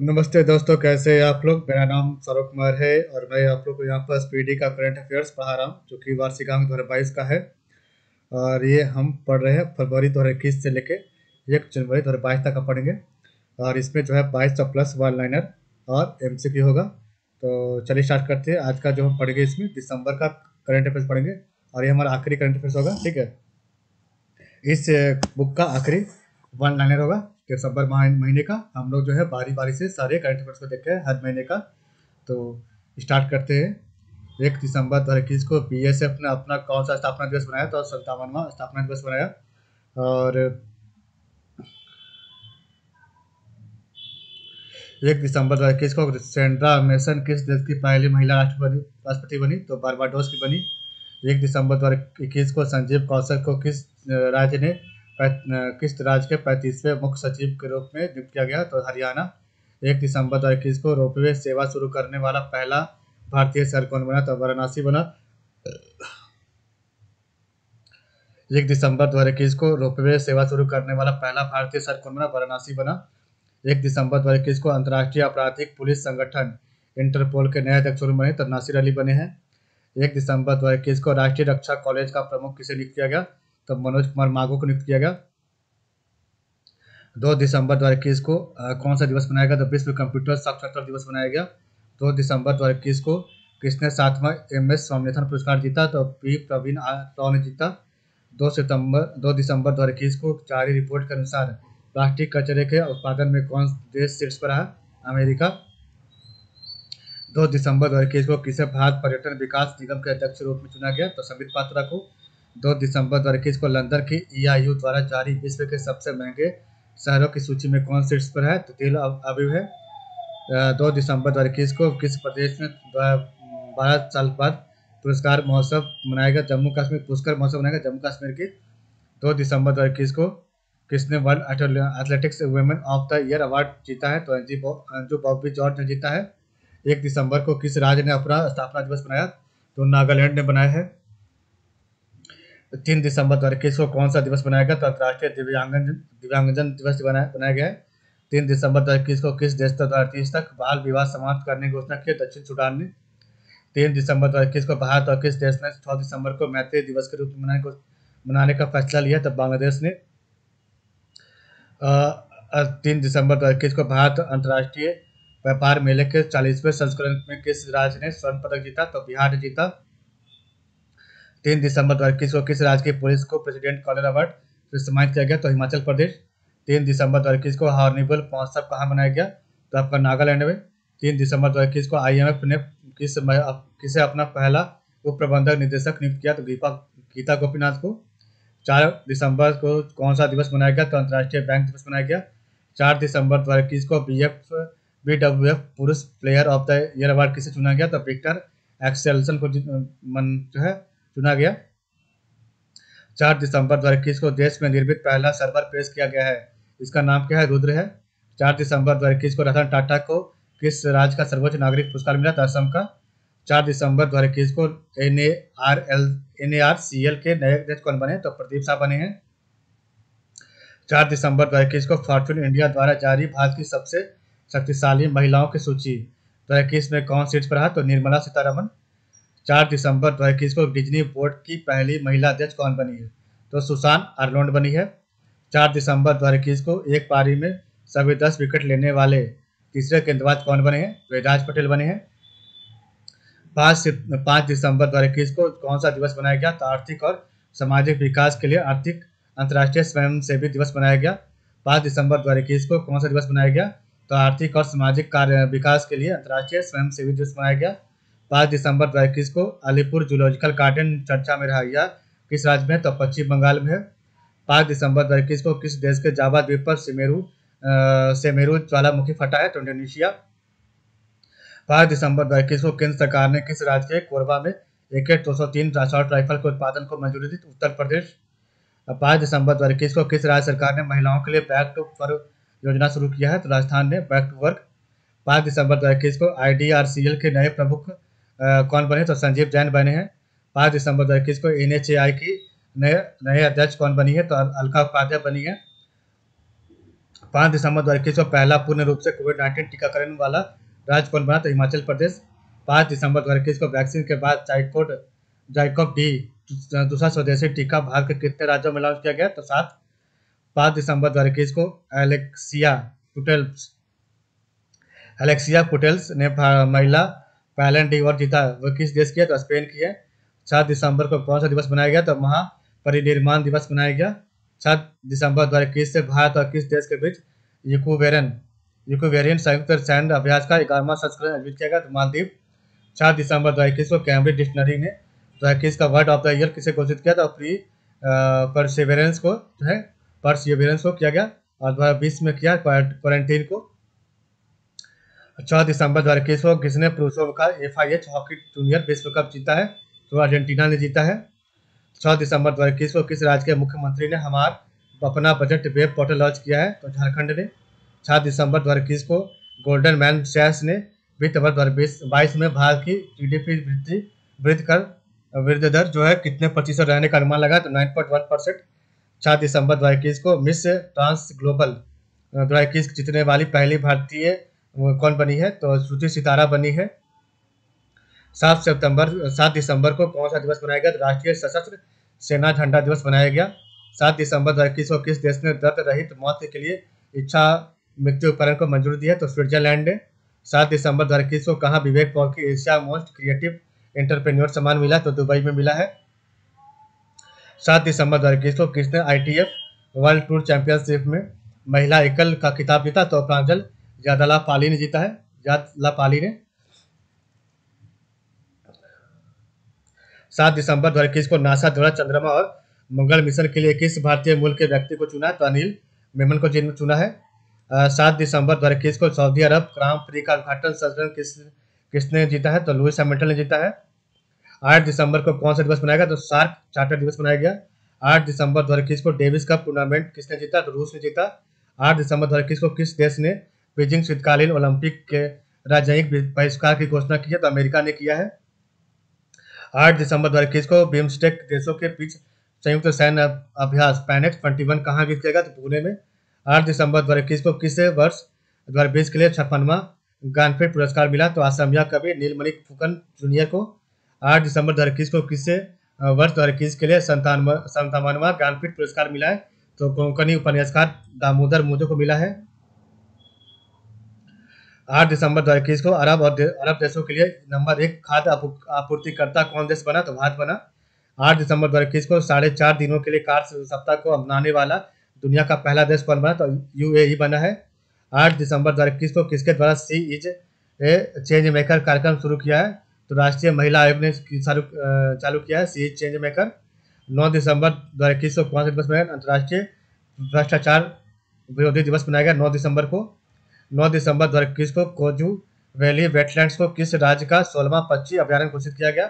नमस्ते दोस्तों कैसे हैं आप लोग मेरा नाम सौरभ कुमार है और मैं आप लोग को यहाँ पर स्पीडी का करंट अफेयर्स पढ़ा रहा हूँ जो कि वार्षिकांक दो का है और ये हम पढ़ रहे हैं फरवरी दो से लेके एक जनवरी दो तक हम पढ़ेंगे और इसमें जो है बाईस सौ प्लस वन लाइनर और एम होगा तो चलिए स्टार्ट करते हैं आज का जो हम पढ़ेंगे इसमें दिसंबर का करंट अफेयर्स पढ़ेंगे और ये हमारा आखिरी करंट अफेयर्स होगा ठीक है इस बुक का आखिरी वन लाइनर होगा दिसंबर महीने का हम लोग जो है बारी बारी से सारे करंट अफेयर्स को देखते हैं हर महीने का तो स्टार्ट करते हैं एक दिसंबर दो को बी ने अपना कौन सा स्थापना दिवस बनाया तो सत्तावनवा स्थापना दिवस बनाया और एक दिसंबर दो इक्कीस को सेंड्रा मेसन किस देश की पहली महिला राष्ट्रपति राष्ट्रपति बनी तो बारबाडोस की बनी एक दिसंबर दो इक्कीस को संजीव कौशल को किस राज्य ने किस राज्य के पैंतीसवें मुख्य सचिव के रूप में नियुक्त किया गया तो हरियाणा एक दिसंबर दो इक्कीस को रोपवे सेवा शुरू करने वाला पहला भारतीय शहर कौन बना तो वाराणसी बना एक दिसंबर दो इक्कीस को रोपवे सेवा शुरू करने वाला पहला भारतीय शहर कौन बना वाराणसी बना एक दिसंबर दो इक्कीस को अंतर्राष्ट्रीय आपराधिक पुलिस संगठन इंटरपोल के नए अध्यक्ष बने तो नासिर अली बने हैं एक दिसंबर दो इक्कीस को राष्ट्रीय रक्षा कॉलेज का प्रमुख किसे नियुक्त किया गया तब मनोज कुमार मागो को नियुक्त किया गया दो दिसंबर दो को कौन सा दिवस मनाया गया तो विश्व कंप्यूटर साक्षरता दिवस मनाया गया दो दिसंबर दो को किसने सातवां एम एस स्वामीनाथन पुरस्कार जीता तो पी प्रवीण राव ने जीता दो सितंबर दो दिसंबर दो को जारी रिपोर्ट के अनुसार प्लास्टिक कचरे के उत्पादन में कौन देश शीर्ष पर रहा अमेरिका दो दिसंबर दो को किसे भारत पर्यटन विकास निगम के अध्यक्ष रूप में चुना गया तो संबित पात्रा को दो दिसंबर दो इक्कीस को लंदन की यू e द्वारा जारी विश्व के सबसे महंगे शहरों की सूची में कौन सीट्स पर है तो दिल अभी है दो दिसंबर दो को किस प्रदेश में बारह साल बाद पुरस्कार महोत्सव मनाएगा जम्मू कश्मीर पुरस्कार महोत्सव मनाएगा जम्मू कश्मीर की दो दिसंबर दो इक्कीस को किसने world athletics women of the year award जीता है तो एनजी अंजू बॉबी जॉर्ज ने जीता है एक दिसंबर को किस राज्य ने अपना स्थापना दिवस मनाया तो नागालैंड ने बनाया है तो तीन दिसंबर दो को कौन सा दिवस मनाया गया तो अंतर्राष्ट्रीय दिव्यांगन दिव्यांगजन दिवस बनाया बनाया गया है तीन दिसंबर दो को किस देश तक दो तक बाल विवाह समाप्त करने की घोषणा की दक्षिण सूडान ने तीन दिसंबर दो को भारत और किस देश ने छः दिसंबर को मैत्री दिवस के रूप में मनाने को मनाने का फैसला लिया तब बांग्लादेश ने तीन दिसंबर दो को भारत अंतर्राष्ट्रीय व्यापार मेले के चालीसवें संस्करण में किस राज्य ने स्वर्ण पदक जीता तो बिहार ने जीता तीन दिसंबर दो को किस राज्य की पुलिस को प्रेसिडेंट कॉलर अवार्ड से सम्मानित किया गया तो हिमाचल प्रदेश तीन दिसंबर दो को हॉर्निबल महोत्सव कहाँ मनाया गया तो आपका नागालैंड में तीन दिसंबर दो को आई ने किस किसे अपना पहला उप प्रबंधक निदेशक नियुक्त किया तो गीता गीता गोपीनाथ को चार दिसंबर को कौन सा दिवस मनाया गया तो अंतर्राष्ट्रीय बैंक दिवस मनाया गया चार दिसंबर दो हज़ार इक्कीस को B F B W F पुरुष player of the year award किसे चुना गया तो विक्टर एक्सेलसन को जो है चुना गया चार दिसंबर दो को देश में निर्मित पहला सर्वर पेश किया गया है इसका नाम क्या है रुद्र है चार दिसंबर दो को रतन टाटा को किस राज्य का सर्वोच्च नागरिक पुरस्कार मिला था असम का चार दिसंबर दो को N A R L N A R C L के नए अध्यक्ष कौन बने तो प्रदीप शाह बने हैं चार दिसंबर दो को फॉर्चून इंडिया द्वारा जारी भारत की सबसे शक्तिशाली महिलाओं की सूची दो में कौन सीट पर रहा तो निर्मला सीतारमन चार दिसंबर दो हज़ार इक्कीस को डिजनी बोर्ड की पहली महिला अध्यक्ष कौन बनी है तो सुशान अर्लोंड बनी है चार दिसंबर दो हज़ार इक्कीस को एक पारी में सभी दस विकेट लेने वाले तीसरे गेंदबाज कौन बने हैं वेदाज तो पटेल बने हैं पाँच पाँच दिसंबर दो हज़ार इक्कीस को कौन सा दिवस मनाया गया तो आर्थिक और सामाजिक विकास के लिए आर्थिक अंतर्राष्ट्रीय स्वयंसेवी दिवस मनाया गया पाँच दिसंबर दो हज़ार इक्कीस को कौन सा दिवस मनाया गया तो आर्थिक और सामाजिक कार्य विकास के लिए अंतर्राष्ट्रीय स्वयंसेवी दिवस मनाया गया पाँच दिसंबर दो को अलीपुर जूलॉजिकल गार्डन चर्चा में रहा यह किस राज्य में तो पश्चिम बंगाल में पाँच दिसंबर दो को किस देश के जावा द्वीप पर सिमेरू सेमेरू ज्वालामुखी फटा है तो इंडोनेशिया पाँच दिसंबर दो को केंद्र सरकार ने किस राज्य के कोरबा में एक के दो सौ तीन शॉर्ट राइफल के उत्पादन को मंजूरी दी तो उत्तर प्रदेश पाँच दिसंबर दो को किस राज्य सरकार ने महिलाओं के लिए बैक टू वर्क योजना शुरू किया है तो राजस्थान ने बैक टू वर्क पाँच दिसंबर दो को आई के नए प्रमुख कौन बने तो संजीव जैन बने हैं पाँच दिसंबर दो को एन की नए नए अध्यक्ष कौन बनी है तो अलका उपाध्याय बनी है पाँच दिसंबर दो को पहला पूर्ण रूप से कोविड नाइन्टीन टीकाकरण वाला राज्य कौन बना तो हिमाचल प्रदेश पाँच दिसंबर दो को वैक्सीन के बाद चाइकोड जाइकॉप डी दूसरा स्वदेशी टीका भारत के कितने राज्यों में लॉन्च किया गया तो सात पाँच दिसंबर दो को एलेक्सिया कुटेल्स एलेक्सिया कुटेल्स ने महिला पैलेंटी वॉर जीता वो किस देश की है तो स्पेन की है सात दिसंबर को कौन सा दिवस मनाया गया तो महापरिनिर्माण दिवस मनाया गया सात दिसंबर दो से भारत और किस देश के बीच यूकोवेरन यूकोवेरियन संयुक्त सैन्य अभ्यास का ग्यारहवा संस्करण आयोजित किया गया तो मालदीव सात दिसंबर दो को कैम्ब्रिज डिक्शनरी ने दो का वर्ड ऑफ द ईयर किसे घोषित किया था तो प्री परसिवेरेंस को जो है परसिवेरेंस को किया गया और दो में किया क्वारंटीन को छः दिसंबर दो को किसने पुरुषों का F I H hockey junior विश्व कप जीता है तो अर्जेंटीना ने जीता है छः दिसंबर दो को किस राज्य के मुख्यमंत्री ने हमारा अपना बजट वेब पोर्टल लॉन्च किया है तो झारखंड ने छः दिसंबर दो को गोल्डन मैन सैस ने वित्त वर्ष दो बाईस में भारत की जी डी पी वृद्धि वृद्धि कर वृद्धि दर जो है कितने प्रतिशत रहने का अनुमान लगा तो नाइन पॉइंट वन परसेंट छः दिसंबर दो को मिस ट्रांस ग्लोबल दो जीतने वाली पहली भारतीय कौन बनी है तो श्रुति सितारा बनी है सात सितंबर सात दिसंबर को कौन सा दिवस मनाया गया तो राष्ट्रीय सशस्त्र सेना झंडा दिवस मनाया गया सात दिसंबर दो इक्कीस को किस देश ने दर्द रहित मौत के लिए इच्छा मृत्यु उपकरण को मंजूरी दी है तो स्विट्जरलैंड ने सात दिसंबर दो इक्कीस को कहा विवेक पॉल की एशिया मोस्ट क्रिएटिव एंटरप्रेन्योर सम्मान मिला तो दुबई में मिला है सात दिसंबर दो इक्कीस को किसने आई वर्ल्ड टूर चैंपियनशिप में महिला एकल का खिताब जीता तो प्रांजल जादाला पाली ने जीता है जादला पाली ने सात दिसंबर दो को नासा द्वारा चंद्रमा और मंगल मिशन के लिए किस भारतीय मूल के व्यक्ति को चुना है तो अनिल मेमन को जिन चुना है सात दिसंबर दो को सऊदी अरब क्राम फ्री का उद्घाटन संस्करण किस किसने जीता है तो लुइस हैमिल्टन ने जीता है आठ दिसंबर को कौन सा दिवस मनाया गया तो सार्क चार्टर दिवस मनाया गया आठ दिसंबर दो को डेविस कप टूर्नामेंट किसने जीता तो रूस ने जीता आठ दिसंबर दो को किस देश ने बीजिंग शीतकालीन ओलंपिक के राजनयिक बहिष्कार की घोषणा की है तो अमेरिका ने किया है आठ दिसंबर दो हजार को बिम्स्टेक देशों के बीच संयुक्त सैन्य अभ्यास पैनेक्स ट्वेंटी वन कहाँ आयोजित किया गया तो पुणे में आठ दिसंबर दो हजार को किस वर्ष दो हजार बीस के लिए छप्पनवा गानफेड पुरस्कार मिला तो असमिया कवि नीलमणि फुकन जूनियर को आठ दिसंबर दो हजार को किस वर्ष दो हजार के लिए संतानवा संतावनवा ज्ञानपीठ पुरस्कार मिला है तो कोंकणी उपन्यासकार दामोदर मोजो को मिला है आठ दिसंबर दो इक्कीस को अरब और अरब देशों के लिए नंबर एक खाद्य आपूर्तिकर्ता कौन देश बना तो भारत बना आठ दिसंबर दो इक्कीस को साढ़े चार दिनों के लिए कार्य सप्ताह को अपनाने वाला दुनिया का पहला देश कौन बना तो यूएई बना है आठ दिसंबर दो इक्कीस को किसके द्वारा she is a change maker कार्यक्रम शुरू किया है तो राष्ट्रीय महिला आयोग ने चालू किया है सी इज चेंज मेकर नौ दिसंबर दो हज़ार इक्कीस को कौन सा दिवस मनाया अंतर्राष्ट्रीय भ्रष्टाचार विरोधी दिवस मनाया गया नौ दिसंबर को नौ दिसंबर दो को कोजू वैली वेटलैंड को किस राज्य का सोलवा पक्षी अभ्यारण घोषित किया गया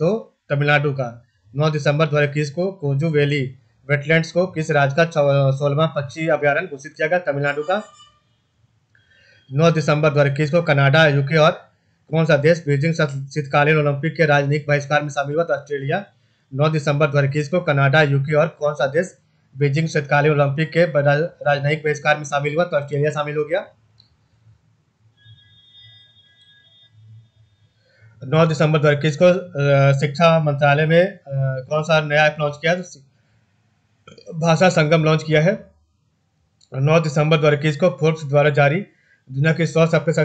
तो तमिलनाडु का नौ दिसंबर दो को कोजू वैली वेटलैंड को किस राज्य का सोलवा पक्षी अभ्यारण घोषित किया गया तमिलनाडु का नौ दिसंबर दो को कनाडा यूके और कौन सा देश बीजिंग शीतकालीन ओलंपिक के राजनीतिक बहिष्कार में शामिल हुआ तो ऑस्ट्रेलिया नौ दिसंबर दो को कनाडा यूके और कौन सा देश बीजिंग शीतकालीन ओलंपिक के राजनयिक बहिष्कार में शामिल हुआ तो ऑस्ट्रेलिया शामिल हो गया नौ दिसंबर दो इक्कीस को शिक्षा मंत्रालय में कौन सा नया ऐप लॉन्च किया तो भाषा संगम लॉन्च किया है नौ दिसंबर दो इक्कीस को फोर्ब्स द्वारा जारी दुनिया की सौ सबसे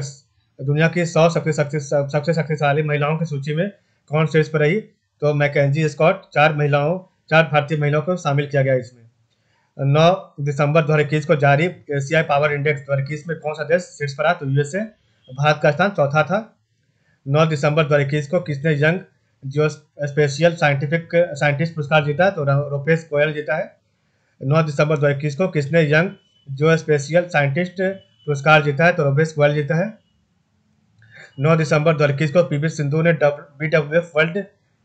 दुनिया की सौ सबसे सबसे शक्तिशाली महिलाओं की सूची में कौन से पर रही तो मैकेजी स्कॉट चार महिलाओं चार भारतीय महिलाओं को शामिल किया गया इसमें नौ दिसंबर दो को जारी एशियाई पावर इंडेक्स दो में कौन सा देश शीर्ष पर रहा तो यूएसए भारत का स्थान चौथा था नौ दिसंबर दो इक्कीस को किसने यंग जियो स्पेशियल साइंटिफिक तो साइंटिस्ट पुरस्कार जीता है तो रोपेश गोयल जीता है नौ दिसंबर दो को किसने यंग जियो स्पेशियल साइंटिस्ट पुरस्कार जीता है तो रोपेश गोयल जीता है नौ दिसंबर दो इक्कीस को पीवी सिंधु ने B W F world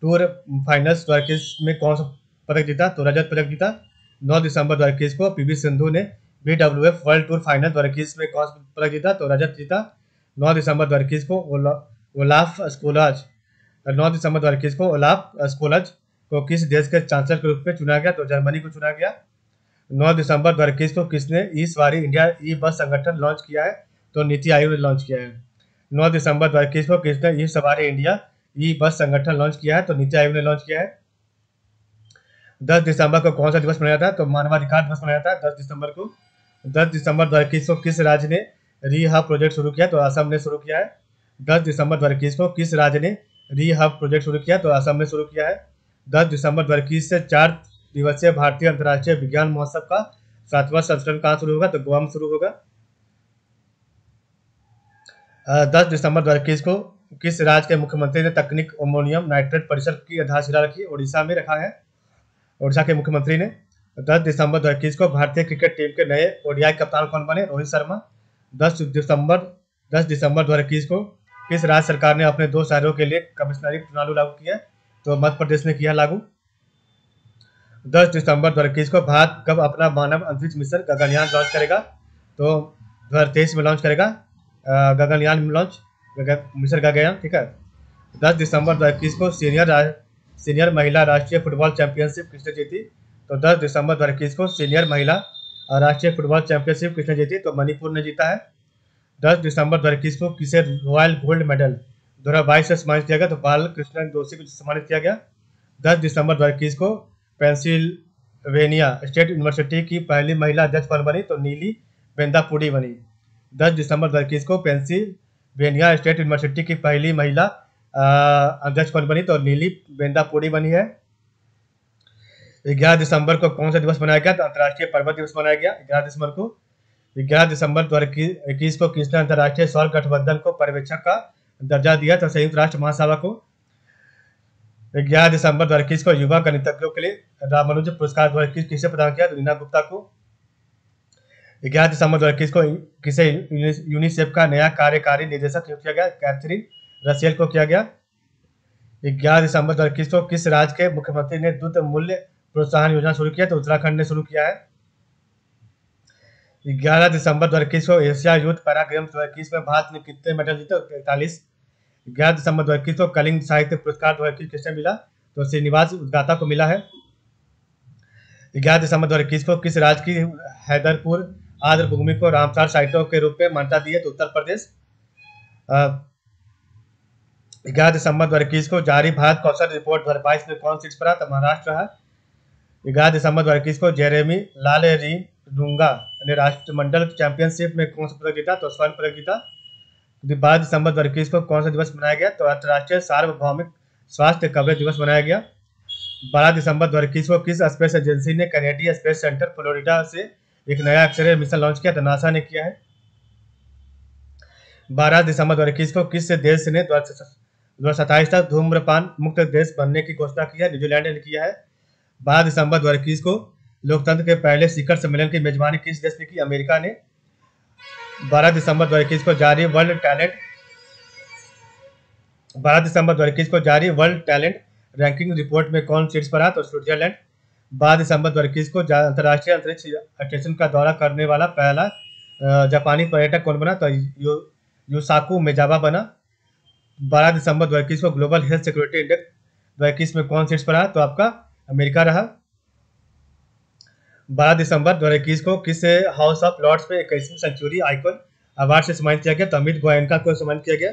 tour finals दो में कौन सा पदक जीता तो रजत पदक जीता नौ दिसंबर दो इक्कीस को पीवी सिंधु ने B W F world tour final दो में कौन सा पदक जीता तो रजत जीता नौ दिसंबर दो को ओलाफ स्कोलाज नौ दिसंबर दो को ओलाफ स्कोलाज को किस देश के चांसलर के रूप में चुना गया तो जर्मनी को चुना गया नौ दिसंबर दो को किसने इस बार इंडिया ई बस संगठन लॉन्च किया है तो नीति आयोग ने लॉन्च किया है नौ दिसंबर दो को किसने ई सवारी इंडिया ई बस संगठन लॉन्च किया है तो नीति आयोग ने लॉन्च किया है दस दिसंबर को कौन सा दिवस मनाया था तो मानवाधिकार दिवस मनाया था दस दिसंबर को दस दिसंबर दो को किस राज्य ने रिहा प्रोजेक्ट शुरू किया तो असम ने शुरू किया है दस दिसंबर दो को किस राज्य ने री हब प्रोजेक्ट शुरू किया तो असम में शुरू किया है दस दिसंबर दो से चार दिवसीय भारतीय अंतर्राष्ट्रीय विज्ञान महोत्सव का सातवां संस्करण कहाँ शुरू होगा तो गोवा में शुरू होगा दस दिसंबर दो को किस राज्य के मुख्यमंत्री ने तकनीक अमोनियम नाइट्रेट परिसर की आधारशिला रखी ओडिशा में रखा है ओडिशा के मुख्यमंत्री ने 10 दिसंबर दो को भारतीय क्रिकेट टीम के नए ओडीआई कप्तान कौन बने रोहित शर्मा 10 दिसंबर 10 दिसंबर दो को किस राज्य सरकार ने अपने दो शहरों के लिए कमिश्नरी प्रणाली लागू किया तो मध्य प्रदेश ने किया लागू 10 दिसंबर दो को भारत कब अपना मानव अंतरिक्ष मिशन गगनयान लॉन्च करेगा तो दो में लॉन्च करेगा गगनयान लॉन्च मिशन गगनयान ठीक है 10 दिसंबर दो को सीनियर सीनियर महिला राष्ट्रीय फुटबॉल चैंपियनशिप किसने जीती तो 10 दिसंबर दो को सीनियर महिला राष्ट्रीय फुटबॉल चैंपियनशिप किसने जीती तो मणिपुर ने जीता है दस दिसंबर दो इक्कीस को किसे रॉयल गोल्ड मेडल दो हज़ार बाईस से सम्मानित किया गया तो बाल कृष्णन जोशी को सम्मानित किया गया दस दिसंबर दो इक्कीस को पेंसिल्वेनिया स्टेट यूनिवर्सिटी की पहली महिला अध्यक्ष कौन बनी तो नीली बेंदापुड़ी बनी दस दिसंबर दो इक्कीस को पेंसिल्वेनिया स्टेट यूनिवर्सिटी की पहली महिला अध्यक्ष कौन बनी तो नीली बेंदापुड़ी बनी है ग्यारह दिसंबर को कौन सा दिवस मनाया गया तो अंतर्राष्ट्रीय पर्वत दिवस मनाया गया ग्यारह दिसंबर को ग्यारह दिसंबर दो इक्कीस को किसने अंतर्राष्ट्रीय सौर गठबंधन को पर्यवेक्षक का दर्जा दिया था संयुक्त राष्ट्र महासभा को ग्यारह दिसंबर दो को युवा गणितज्ञों के लिए रामानुज पुरस्कार दो किसे प्रदान किया रीना गुप्ता को ग्यारह दिसंबर दो को किसे यूनिसेफ का नया कार्यकारी निदेशक नियुक्त किया गया कैथरीन रसियल को किया गया ग्यारह दिसंबर दो को किस राज्य के मुख्यमंत्री ने दुग्ध मूल्य प्रोत्साहन योजना शुरू किया तो उत्तराखंड ने शुरू किया है ग्यारह दिसंबर दो को एशिया यूथ पैरा गेम्स दो में भारत ने कितने मेडल जीते तैतालीस ग्यारह दिसंबर दो को कलिंग साहित्य पुरस्कार दो इक्कीस मिला तो श्रीनिवास उद्गाता को मिला है ग्यारह दिसंबर दो को किस राज्य की हैदरपुर आदर भूमि को रामसार साइटों के रूप में मान्यता दी है तो उत्तर प्रदेश ग्यारह दिसंबर दो को जारी भारत कौशल रिपोर्ट दो में कौन सीट पर तो महाराष्ट्र है ग्यारह दिसंबर दो को जेरेमी लाल रीन दूंगा राष्ट्रमंडल चैंपियनशिप में कौन सा पदक जीता तो स्वर्ण पदक जीता बारह दिसंबर दो को कौन सा दिवस मनाया गया तो अंतर्राष्ट्रीय सार्वभौमिक स्वास्थ्य कवरेज दिवस मनाया गया बारह दिसंबर दो को किस स्पेस एजेंसी ने कैनेडियन स्पेस सेंटर फ्लोरिडा से एक नया अक्षर मिशन लॉन्च किया तो नासा ने किया है बारह दिसंबर दो को किस देश ने दो हजार सत्ताईस तक धूम्रपान मुक्त देश बनने की घोषणा की है न्यूजीलैंड ने किया है बारह दिसंबर दो को लोकतंत्र के पहले शिखर सम्मेलन की मेजबानी किस देश ने की अमेरिका ने 12 दिसंबर दो को जारी वर्ल्ड टैलेंट 12 दिसंबर दो को जारी वर्ल्ड टैलेंट रैंकिंग रिपोर्ट में कौन सीट्स पर रहा तो स्विट्जरलैंड बारह दिसंबर दो को अंतर्राष्ट्रीय अंतरिक्ष स्टेशन का दौरा करने वाला पहला जापानी पर्यटक कौन बना तो यू मेजाबा बना बारह दिसंबर दो को ग्लोबल हेल्थ सिक्योरिटी इंडेक्स दो में कौन सीट्स पर रहा तो आपका अमेरिका रहा बारह दिसंबर दो हज़ार इक्कीस को किस हाउस ऑफ लॉर्ड्स पे इक्कीसवीं सेंचुरी आइकॉन अवार्ड से सम्मानित किया गया तो अमित गोयनका को सम्मानित किया गया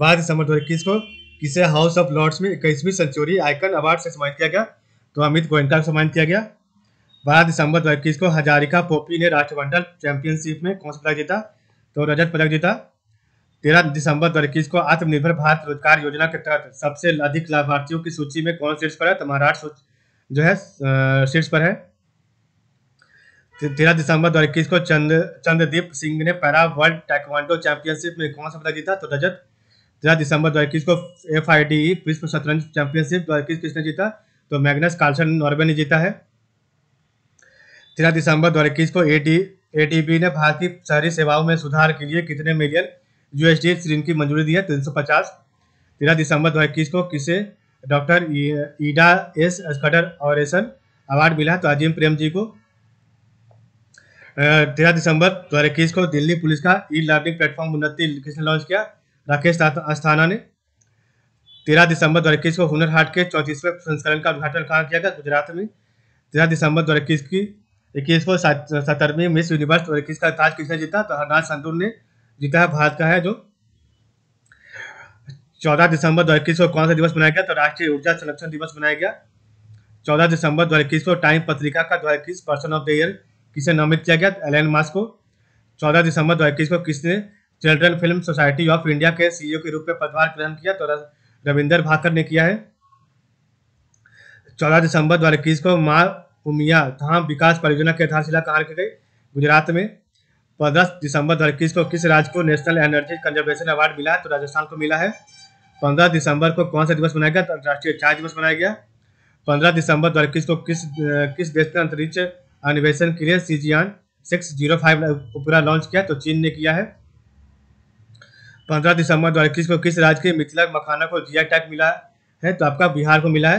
बारह दिसंबर दो हज़ार इक्कीस को किसे हाउस ऑफ लॉर्ड्स में इक्कीसवीं सेंचुरी आइकन अवार्ड से सम्मानित किया गया तो अमित गोयनका को सम्मानित किया गया बारह दिसंबर दो इक्कीस को हजारिका पोपी ने राष्ट्रमंडल चैंपियनशिप में कौन सा पदक जीता तो रजत पदक जीता तेरह दिसंबर दो हज़ार इक्कीस को आत्मनिर्भर भारत रोजगार योजना के तहत सबसे अधिक लाभार्थियों की सूची में कौन शीर्ष पर है तो महाराष्ट्र जो है शीर्ष पर है तेरह दिसंबर दो हजार को चंद चंद्रदीप सिंह ने पैरा वर्ल्ड टैक्वांडो चैंपियनशिप में कौन सा पदक जीता तो रजत तेरह दिसंबर दो इक्कीस को एफ आई डी विश्व शतरंज चैंपियनशिप दो इक्कीस किसने जीता तो मैग्नस कार्लसन नॉर्वे ने जीता है तेरह दिसंबर दो इक्कीस को A D A D B ने भारतीय शहरी सेवाओं में सुधार के लिए कितने मिलियन यू एस डी ऋण की मंजूरी दी है तीन सौ पचास तेरह दिसंबर दो इक्कीस को किसे doctor Ida S Scudder oration award मिला तो अजीम प्रेम जी को तेरह दिसंबर दो हज़ार इक्कीस को दिल्ली पुलिस का ई लर्निंग प्लेटफॉर्म उन्नति किसने लॉन्च किया राकेश अस्थाना ने तेरह दिसंबर दो को हुनर हाट के चौंतीसवें संस्करण का उद्घाटन कहा किया गया गुजरात में तेरह दिसंबर दो हज़ार की इक्कीस को सत्तरवीं मिस यूनिवर्स दो का ताज किसने जीता तो हरनाथ संतूर ने जीता है भारत का है जो चौदह दिसंबर दो को कौन सा दिवस मनाया गया तो राष्ट्रीय ऊर्जा संरक्षण दिवस मनाया गया चौदह दिसंबर दो हज़ार इक्कीस को टाइम पत्रिका का दो पर्सन ऑफ द ईयर किसे नामित किया गया एलन मास को चौदह दिसंबर दो को किसने children film society of India के सीईओ के रूप में पदभार ग्रहण किया तो रविंदर भाकर ने किया है चौदह दिसंबर दो इक्कीस को माँ उमिया धाम विकास परियोजना की आधारशिला कहा रखी गई गुजरात में पंद्रह दिसंबर दो इक्कीस को किस राज्य को नेशनल एनर्जी कंजर्वेशन अवार्ड मिला तो राजस्थान को मिला है पंद्रह दिसंबर को कौन सा दिवस मनाया गया तो अंतर्राष्ट्रीय चाय दिवस मनाया गया पंद्रह दिसंबर दो को किस किस देश ने अंतरिक्ष अन्वेषण के लिए सीजियान सिक्स जीरो फाइव को पूरा लॉन्च किया तो चीन ने किया है पंद्रह दिसंबर दो हज़ार इक्कीस को किस राज्य के मिथिला मखाना को जिया टैग मिला है तो आपका बिहार को मिला है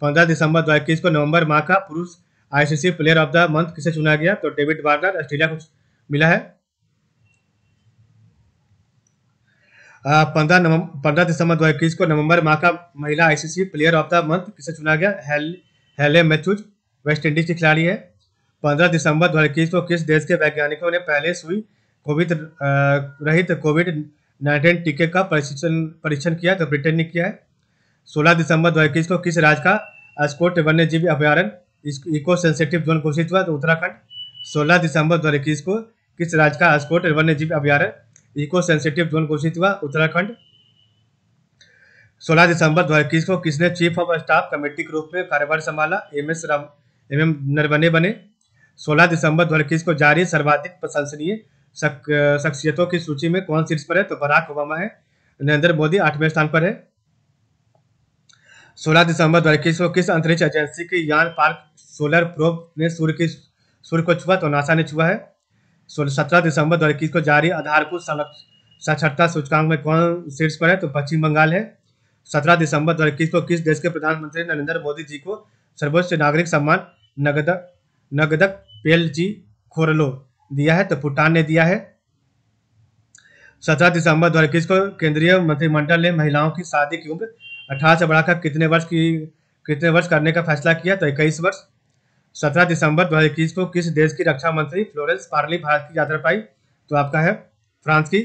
पंद्रह दिसंबर दो हज़ार इक्कीस को नवंबर माह का पुरुष ICC player of the month किसे चुना गया तो डेविड वार्नर ऑस्ट्रेलिया को मिला है पंद्रह पंद्रह दिसंबर दो हज़ार इक्कीस को नवंबर माह का महिला ICC player of the month किसे चुना गया हेले मैथ्यूज वेस्ट इंडीज की खिलाड़ी है पंद्रह दिसंबर दो को किस देश के वैज्ञानिकों ने पहले सुई कोविड रहित कोविड नाइन्टीन टीके का परीक्षण परीक्षण किया तो ब्रिटेन ने किया है सोलह दिसंबर दो को किस राज्य का स्कोट वन्यजीवी अभ्यारण इको सेंसिटिव जोन घोषित हुआ तो उत्तराखंड सोलह दिसंबर दो को किस राज्य का स्कोट वन्यजीवी अभ्यारण इको सेंसिटिव जोन घोषित हुआ उत्तराखंड सोलह दिसंबर दो को किसने चीफ ऑफ स्टाफ कमेटी के रूप में कार्यभार संभाला एम एस राम एम एम नरवने बने 16 दिसंबर दो को जारी सर्वाधिक प्रशंसनीय शख्सियतों की सूची में कौन शीर्ष पर है तो बराक ओबामा है नरेंद्र मोदी आठवें स्थान पर है 16 दिसंबर दो को किस अंतरिक्ष एजेंसी की यान पार्क सोलर प्रोब ने सूर्य की सूर्य को छुआ तो नासा ने छुआ है सोलह सत्रह दिसंबर दो को जारी आधारभूत साक्षरता सूचकांक में कौन शीर्ष पर है तो पश्चिम बंगाल है सत्रह दिसंबर दो को किस देश के प्रधानमंत्री नरेंद्र मोदी जी को सर्वोच्च नागरिक सम्मान नगद नगदक पेलची खोरलो दिया है तो भूटान ने दिया है सत्रह दिसंबर दो को केंद्रीय मंत्रिमंडल ने महिलाओं की शादी की उम्र अठारह से बढ़ाकर कितने वर्ष की कितने वर्ष करने का फैसला किया तो इक्कीस वर्ष सत्रह दिसंबर दो को किस देश की रक्षा मंत्री फ्लोरेंस पार्ली भारत की यात्रा पाई तो आपका है फ्रांस की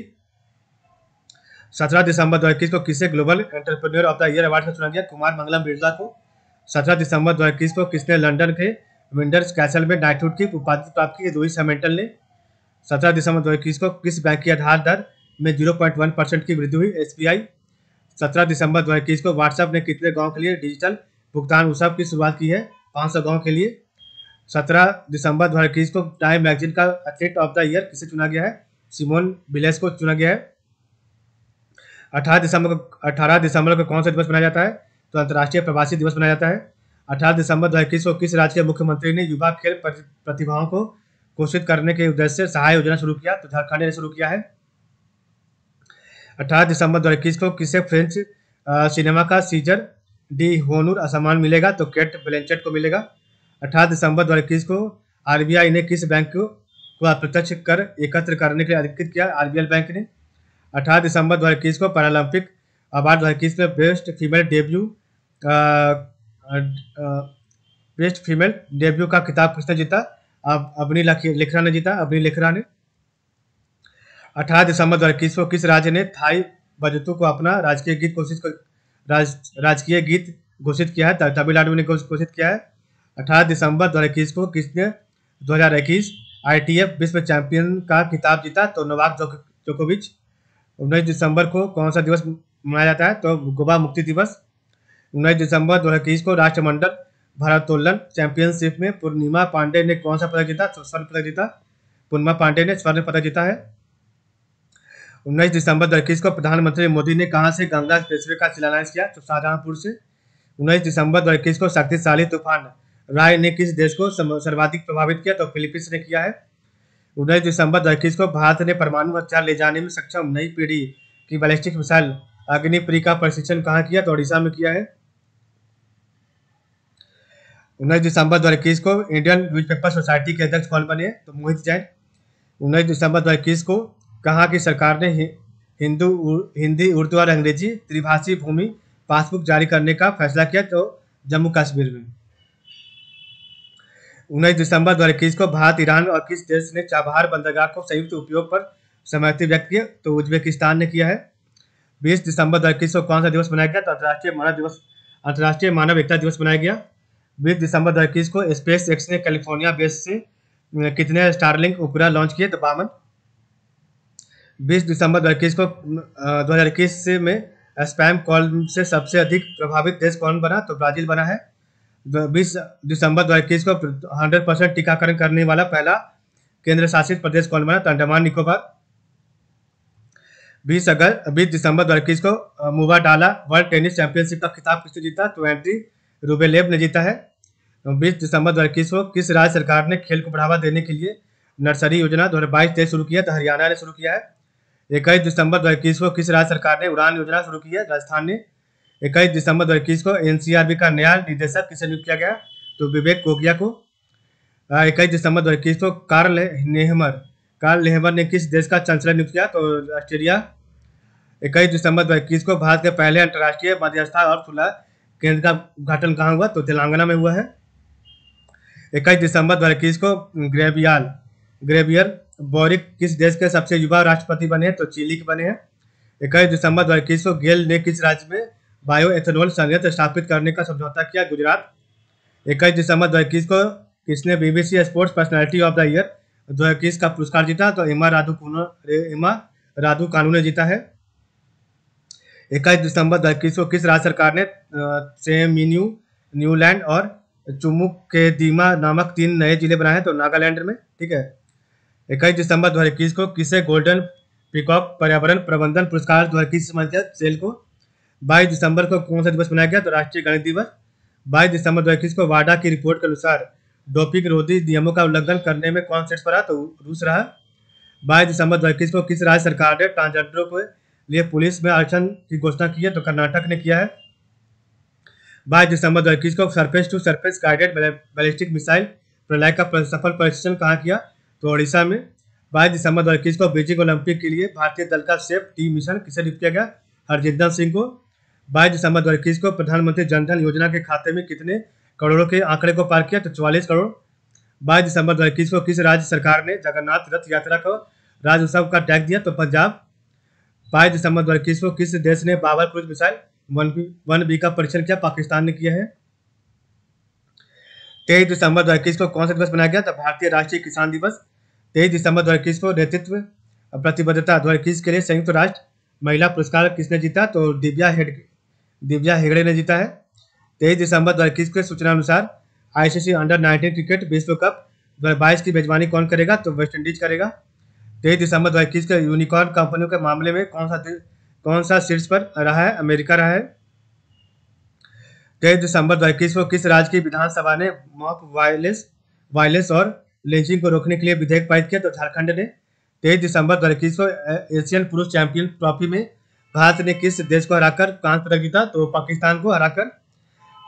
सत्रह दिसंबर दो को किसे global entrepreneur of the year award का चुना गया कुमार मंगलम बिरला को सत्रह दिसंबर दो को किसने लंदन के विंडर्स कैसल में नाइटहुड की उपाधि प्राप्त की रोहित समेंटल ने सत्रह दिसंबर दो इक्कीस को किस बैंक की आधार दर में जीरो पॉइंट वन परसेंट की वृद्धि हुई एसबीआई सत्रह दिसंबर दो इक्कीस को व्हाट्सएप ने कितने गाँव के लिए डिजिटल भुगतान उत्सव की शुरुआत की है पाँच सौ गाँव के लिए सत्रह दिसंबर दो इक्कीस को टाइम मैगजीन का एथलीट ऑफ द ईयर किसे चुना गया है सिमोन बिलेस को चुना गया है अठारह दिसंबर को अठारह दिसंबर को कौन सा दिवस मनाया जाता है तो अंतर्राष्ट्रीय प्रवासी दिवस मनाया जाता है अठारह दिसंबर दो इक्कीस को राज्य के मुख्यमंत्री ने युवा खेल प्रतिभाओं को घोषित करने के उद्देश्य से सहाय योजना शुरू किया तो झारखंड ने शुरू किया है अठारह दिसंबर दो को किसे फ्रेंच सिनेमा का सीजर डी होनूर असमान मिलेगा तो केट ब्लेंचेट को मिलेगा अठारह दिसंबर दो को आरबीआई ने किस बैंक को अप्रत्यक्ष कर एकत्र करने के लिए अधिकृत किया आर बैंक ने अठारह दिसंबर दो को पैरालंपिक अवार्ड दो में best female debut best female debut का किताब किसने जीता अब अपनी लेखरा ने जीता अपनी लेखरा ने अठारह दिसंबर दो इक्कीस को किस राज्य ने थाई बजतू को अपना राजकीय गीत घोषित राज, राजकीय गीत घोषित किया है तमिलनाडु ने घोषित किया है अठारह दिसंबर दो को किसने दो हजार इक्कीस आईटीएफ विश्व चैंपियन का खिताब जीता तो नोवाक जोकोविच उन्नीस दिसंबर को कौन सा दिवस मनाया जाता है तो गोवा मुक्ति दिवस उन्नीस दिसंबर दो को राष्ट्रमंडल भारतोलन चैंपियनशिप में पूर्णिमा पांडे ने कौन सा पदक जीता स्वर्ण पदक जीता पूर्णिमा पांडे ने स्वर्ण पदक जीता है उन्नीस दिसंबर दो को प्रधानमंत्री मोदी ने कहा से गंगा एक्सप्रेसवे का शिलान्यास किया तो शाहजहांपुर से उन्नीस दिसंबर दो को शक्तिशाली तूफान राय ने किस देश को सर्वाधिक प्रभावित किया तो फिलीपींस ने किया है उन्नीस दिसंबर दो को भारत ने परमाणु हथियार ले जाने में सक्षम नई पीढ़ी की बैलिस्टिक मिसाइल अग्निप्री का प्रशिक्षण कहाँ किया तो उड़ीसा में किया है उन्नीस दिसंबर दो को इंडियन न्यूज़पेपर सोसाइटी के अध्यक्ष कौन बने तो मोहित जैन उन्नीस दिसंबर दो को कहा कि सरकार ने हिंदू हिंदी उर्दू और अंग्रेजी त्रिभाषी भूमि पासबुक जारी करने का फैसला किया तो जम्मू कश्मीर में उन्नीस दिसंबर दो को भारत ईरान और किस देश ने चाबहार बंदरगाह को संयुक्त उपयोग पर सहमति व्यक्त की तो उज्बेकिस्तान ने किया है बीस दिसंबर दो को कौन सा दिवस मनाया गया तो अंतर्राष्ट्रीय मानव दिवस अंतर्राष्ट्रीय मानव एकता दिवस मनाया गया बीस दिसंबर दो को स्पेस एक्स ने कैलिफोर्निया बेस से कितने स्टारलिंक उपग्रह लॉन्च किए तो बावन बीस दिसंबर दो को दो से में स्पैम कॉल से सबसे अधिक प्रभावित देश कौन बना तो ब्राजील बना है बीस दिसंबर दो को हंड्रेड परसेंट टीकाकरण करने वाला पहला केंद्र शासित प्रदेश कौन बना तो अंडमान निकोबार बीस अगस्त बीस दिसंबर दो को मुबा डाला वर्ल्ड टेनिस चैंपियनशिप का खिताब किसने जीता तो एंट्री रूबेलेव ने जीता है बीस दिसंबर दो इक्कीस को किस राज्य सरकार ने खेल को बढ़ावा देने के लिए नर्सरी योजना दो हज़ार बाईस शुरू किया तो हरियाणा ने शुरू किया है इक्कीस दिसंबर दो को किस राज्य सरकार ने उड़ान योजना शुरू की है राजस्थान ने इक्कीस दिसंबर दो इक्कीस को एनसीआरबी का नया निदेशक किसे नियुक्त किया गया तो विवेक कोकिया को इक्कीस दिसंबर दो इक्कीस को कार्ल नेहमर कार्ल नेहमर ने किस देश का चांसलर नियुक्त किया तो ऑस्ट्रेलिया इक्कीस दिसंबर दो इक्कीस को भारत के पहले अंतर्राष्ट्रीय मध्यस्था और खुला केंद्र का उद्घाटन कहाँ हुआ तो तेलंगाना में हुआ है इक्कीस दिसंबर दो को ग्रेवियाल ग्रेवियर बोरिक किस देश के सबसे युवा राष्ट्रपति बने हैं तो चिली के बने हैं इक्कीस दिसंबर दो को गेल ने किस राज्य में बायो एथेनॉल संयंत्र स्थापित करने का समझौता किया गुजरात इक्कीस दिसंबर दो को किसने BBC sports personality of the year दो का पुरस्कार जीता तो इमा राधू इमा राधु कानू ने जीता है इक्कीस दिसंबर दो इक्कीस को किस राज्य सरकार ने सेमिन्यू न्यूलैंड और चुमुक के दीमा नामक तीन नए जिले बनाए हैं तो नागालैंड में ठीक है इक्कीस दिसंबर दो को किसे गोल्डन पिकॉक पर्यावरण प्रबंधन पुरस्कार दो इक्कीस सेल को बाईस दिसंबर को कौन सा दिवस मनाया गया तो राष्ट्रीय गणित दिवस बाईस दिसंबर दो इक्कीस को वाडा की रिपोर्ट के अनुसार डोपिंग रोधी नियमों का उल्लंघन करने में कौन शीर्ष पर रहा तो रूस रहा बाईस दिसंबर दो को किस राज्य सरकार ने ट्रांसजेंडरों को लिए पुलिस में आरक्षण की घोषणा की है तो कर्नाटक ने किया है बाईस दिसंबर दो इक्कीस को surface to surface guided ballistic missile Pralay का सफल परीक्षण कहाँ किया तो ओडिशा में बाईस दिसंबर दो को बीजिंग ओलंपिक के लिए भारतीय दल का सेफ टीम मिशन किसे नियुक्त किया गया हरजिंदर सिंह को बाईस दिसंबर दो इक्कीस को प्रधानमंत्री जनधन योजना के खाते में कितने करोड़ों के आंकड़े को पार किया तो चौवालीस करोड़ बाईस दिसंबर दो इक्कीस को किस राज्य सरकार ने जगन्नाथ रथ यात्रा को राज्य उत्सव का टैग दिया तो पंजाब बाईस दिसंबर दो को किस देश ने Babur cruise missile one B one B का परीक्षण किया पाकिस्तान ने किया है तेईस दिसंबर दो को कौन सा दिवस मनाया गया था तो भारतीय राष्ट्रीय किसान दिवस तेईस दिसंबर दो को नेतृत्व प्रतिबद्धता दो के लिए संयुक्त राष्ट्र महिला पुरस्कार किसने जीता तो दिव्या हेड दिव्या हेगड़े ने जीता है तेईस दिसंबर दो के सूचना अनुसार आईसीसी अंडर 19 क्रिकेट विश्व कप दो की मेजबानी कौन करेगा तो वेस्टइंडीज करेगा तेईस दिसंबर दो के यूनिकॉर्न कंपनियों के मामले में कौन सा कौन सा शीर्ष पर रहा है अमेरिका रहा है तेईस दिसंबर दो को किस राज्य की विधानसभा ने मॉप वायलेंस वायलेंस और लिंचिंग को रोकने के लिए विधेयक पारित किया तो झारखंड ने तेईस दिसंबर दो को एशियन पुरुष चैंपियन ट्रॉफी में भारत ने किस देश को हराकर कांस पदक जीता तो पाकिस्तान को हराकर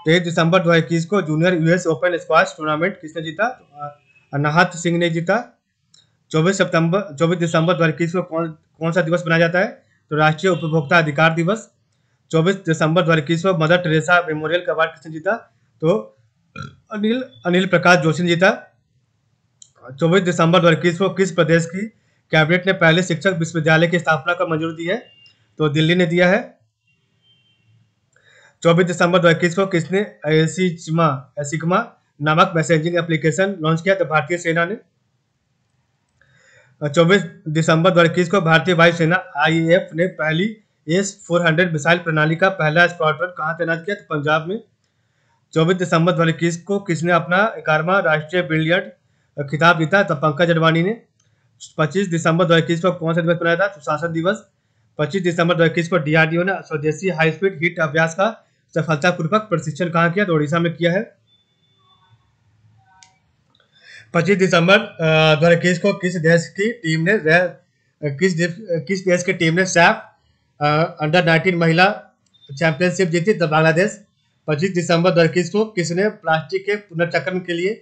तेईस दिसंबर दो को junior US open squash tournament किसने जीता तो, अनाहत सिंह ने जीता चौबीस सितंबर चौबीस दिसंबर दो को कौन कौन सा दिवस मनाया जाता है तो राष्ट्रीय उपभोक्ता अधिकार दिवस चौबीस दिसंबर दो को मदर टेरेसा मेमोरियल का अवार्ड किसने जीता तो अनिल अनिल प्रकाश जोशी ने जीता चौबीस दिसंबर दो को किस प्रदेश की कैबिनेट ने पहले शिक्षक विश्वविद्यालय की स्थापना का मंजूरी दी है तो दिल्ली ने दिया है चौबीस दिसंबर दो को किसने एसिकमा एसिकमा नामक मैसेजिंग एप्लीकेशन लॉन्च किया तो भारतीय सेना ने 24 दिसंबर दो को भारतीय वायुसेना आई ने पहली एस 400 मिसाइल प्रणाली का पहला स्क्वाड्रन कहाँ तैनात किया था तो पंजाब में 24 दिसंबर दो को किसने अपना ग्यारहवा राष्ट्रीय बिलियर्ड खिताब जीता तो पंकज अडवाणी ने 25 दिसंबर दो को कौन सा दिवस मनाया था सुशासन दिवस 25 दिसंबर दो को डीआरडीओ ने स्वदेशी हाई स्पीड हिट अभ्यास का सफलतापूर्वक प्रशिक्षण कहाँ किया तो उड़ीसा में किया है पच्चीस दिसंबर दो हज़ार इक्कीस को किस देश की टीम ने किस किस देश की टीम ने सैफ अंडर नाइनटीन महिला चैंपियनशिप जीती तो बांग्लादेश पच्चीस दिसंबर दो को किसने प्लास्टिक के पुनर्चक्रण के लिए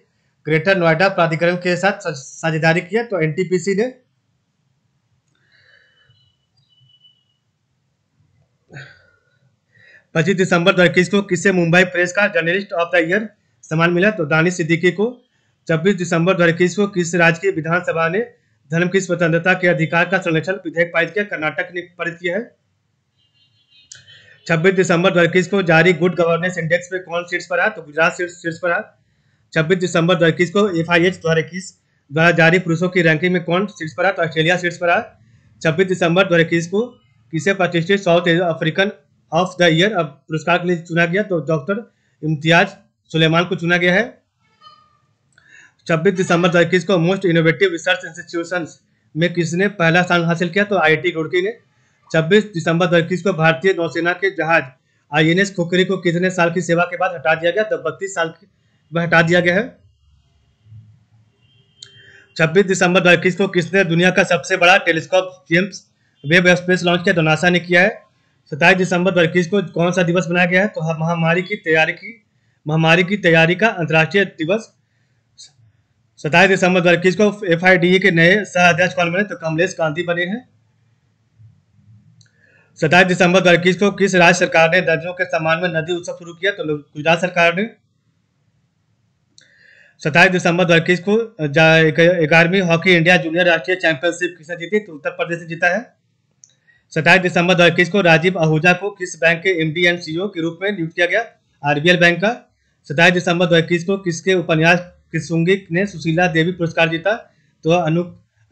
ग्रेटर नोएडा प्राधिकरण के साथ साझेदारी किया तो एनटीपीसी ने पच्चीस दिसंबर दो को किसे मुंबई प्रेस का जर्नलिस्ट ऑफ द ईयर सम्मान मिला तो दानिश सिद्दीकी को छब्बीस दिसंबर दो को किस राज्य की विधानसभा ने धर्म की स्वतंत्रता के अधिकार का संरक्षण विधेयक पारित किया कर्नाटक ने पारित किया है 26 दिसंबर दो को जारी गुड गवर्नेंस इंडेक्स में कौन शीर्ष पर रहा तो गुजरात शीर्ष पर आया 26 दिसंबर दो को एफ आई एच द्वारा इक्कीस द्वारा जारी पुरुषों की रैंकिंग में कौन शीर्ष पर आया तो ऑस्ट्रेलिया शीर्ष पर आया छब्बीस दिसंबर दो को किसे प्रतिष्ठित South African of the year पुरस्कार के लिए चुना गया तो डॉक्टर इम्तियाज सुलेमान को चुना गया है 26 दिसंबर दो को मोस्ट इनोवेटिव रिसर्च इंस्टीट्यूशन में किसने पहला स्थान हासिल किया तो आई रुड़की ने 26 दिसंबर दो को भारतीय नौसेना के जहाज आई एन खुकरी को कितने साल की सेवा के बाद हटा दिया गया तो बत्तीस साल में हटा दिया गया है 26 दिसंबर दो को किसने दुनिया का सबसे बड़ा telescope James Webb express launch किया तो नासा ने किया है सत्ताईस दिसंबर दो को कौन सा दिवस बनाया गया है तो महामारी की तैयारी की महामारी की तैयारी का अंतर्राष्ट्रीय दिवस सताईस दिसंबर दो को एफ के नए सह अध्यक्ष कौन बने तो कमलेश कांति बने हैं सताईस दिसंबर दो को किस राज्य सरकार ने दर्जनों के सम्मान में नदी उत्सव शुरू किया तो गुजरात सरकार ने सताईस दिसंबर दो को ग्यारहवीं हॉकी इंडिया जूनियर राष्ट्रीय चैंपियनशिप किसने जीती तो उत्तर प्रदेश ने जीता है सताईस दिसंबर दो को राजीव आहूजा को किस बैंक के एम डी e के रूप में नियुक्त किया गया आरबीएल बैंक का सताईस दिसंबर दो को किसके उपन्यास किसुंगिक ने सुशीला देवी पुरस्कार जीता तो अनु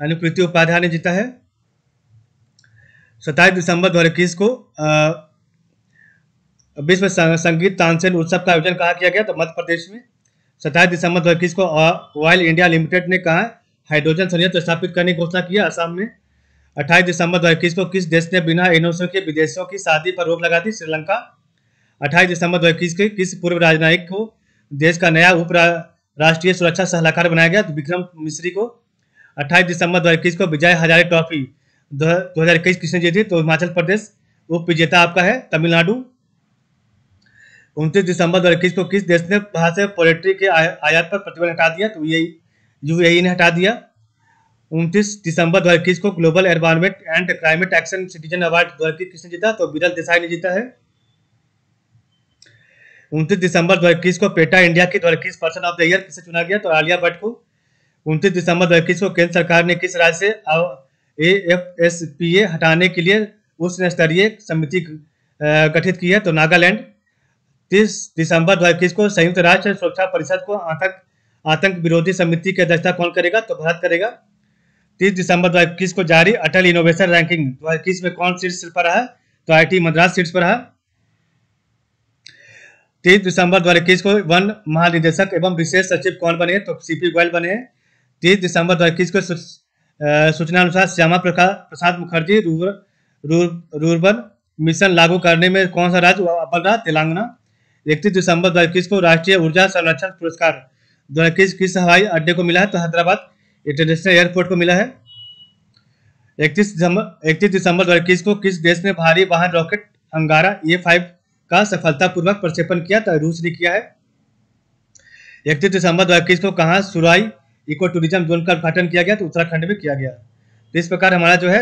अनुकृति उपाध्याय ने जीता है सत्ताईस दिसंबर दो को विश्व संगीत तानसेन उत्सव का आयोजन कहा किया गया तो मध्य प्रदेश में सत्ताईस दिसंबर दो को ऑयल इंडिया लिमिटेड ने कहा हाइड्रोजन संयंत्र स्थापित करने की घोषणा किया असम में अट्ठाईस दिसंबर दो को किस देश ने बिना एनओसी के विदेशियों की शादी पर रोक लगा दी श्रीलंका अट्ठाईस दिसंबर दो के किस पूर्व राजनयिक को देश का नया उप राष्ट्रीय सुरक्षा सलाहकार बनाया गया तो विक्रम मिश्री को 28 दिसंबर दो हज़ार को विजय हजारे ट्रॉफी दो हज़ार इक्कीस किसने जीती तो हिमाचल प्रदेश उप विजेता आपका है तमिलनाडु उनतीस दिसंबर दो हज़ार को किस देश ने भारत से पोलिट्री के आयात पर प्रतिबंध हटा दिया तो यही यूएई ने हटा दिया उनतीस दिसंबर दो हज़ार को global environment and climate action citizen award दो हज़ार किसने जीता तो बिरल देसाई ने जीता है उनतीस दिसंबर दो को पेटा इंडिया की द्वारा किस पर्सन ऑफ द ईयर किसे चुना गया तो आलिया भट्ट को उनतीस दिसंबर दो को केंद्र सरकार ने किस राज्य से A F S P A हटाने के लिए उच्च स्तरीय समिति गठित की है तो नागालैंड तीस दिसंबर दो को संयुक्त राष्ट्र सुरक्षा परिषद को आतंक आतंक विरोधी समिति की अध्यक्षता कौन करेगा तो भारत करेगा तीस दिसंबर दो को जारी अटल इनोवेशन रैंकिंग दो में कौन शीर्ष पर रहा तो आईटी मद्रास शीर्ष पर रहा तीस तो दिसंबर दो हजार इक्कीस को वन महानिदेशक एवं विशेष सचिव कौन बने तो सीपी गोयल बने तीस दिसंबर दो को सूचना अनुसार Shyama Prasad Mukherjee rur, rur, rurban mission लागू करने में कौन सा राज्य अव्वल रहा तेलंगाना इकतीस दिसंबर दो को राष्ट्रीय ऊर्जा संरक्षण पुरस्कार दो किस हवाई अड्डे को मिला है तो हैदराबाद इंटरनेशनल एयरपोर्ट को मिला है इकतीस दिसंबर इकतीस तो दिसंबर दो को किस देश ने भारी वाहन रॉकेट अंगारा ए फाइव का सफलतापूर्वक प्रक्षेपण किया था रूस ने किया है इकतीस दिसंबर दो इक्कीस को कहा सुराई इको टूरिज्म जोन का उद्घाटन किया गया तो उत्तराखंड में किया गया तो इस प्रकार हमारा जो है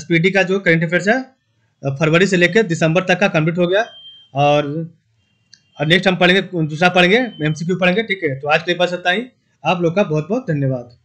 एसपीडी का जो करंट अफेयर्स है फरवरी से लेकर दिसंबर तक का कंप्लीट हो गया और नेक्स्ट हम पढ़ेंगे दूसरा पढ़ेंगे एमसीक्यू पढ़ेंगे ठीक है तो आज के पास इतना ही आप लोग का बहुत बहुत धन्यवाद